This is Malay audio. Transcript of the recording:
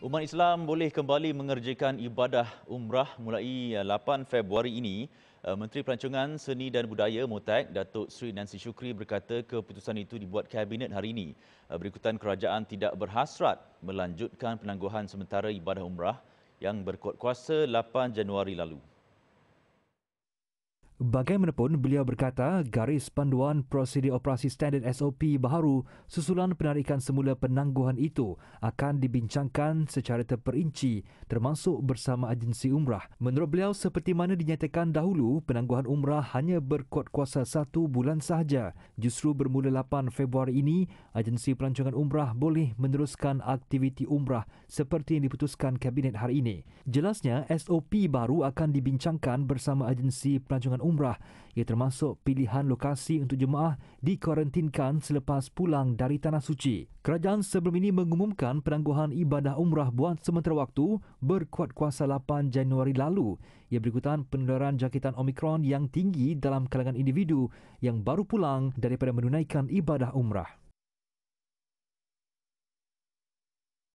Umat Islam boleh kembali mengerjakan ibadah umrah mulai 8 eh, Februari ini. Eh, Menteri Pelancongan Seni dan Budaya Mutek, Datuk Sri Nancy Shukri berkata keputusan itu dibuat kabinet hari ini. Eh, Berikutan kerajaan tidak berhasrat melanjutkan penangguhan sementara ibadah umrah yang berkuat kuasa 8 Januari lalu. Bagaimanapun, beliau berkata garis panduan prosedur operasi standard SOP baru susulan penarikan semula penangguhan itu akan dibincangkan secara terperinci termasuk bersama agensi umrah. Menurut beliau, seperti mana dinyatakan dahulu, penangguhan umrah hanya berkuat kuasa satu bulan sahaja. Justru bermula 8 Februari ini, agensi pelancongan umrah boleh meneruskan aktiviti umrah seperti yang diputuskan Kabinet hari ini. Jelasnya, SOP baru akan dibincangkan bersama agensi pelancongan umrah umrah. Ia termasuk pilihan lokasi untuk jemaah dikarantinkan selepas pulang dari Tanah Suci. Kerajaan sebelum ini mengumumkan penangguhan ibadah umrah buat sementara waktu berkuat kuasa 8 Januari lalu. Ia berikutan penularan jangkitan Omicron yang tinggi dalam kalangan individu yang baru pulang daripada menunaikan ibadah umrah.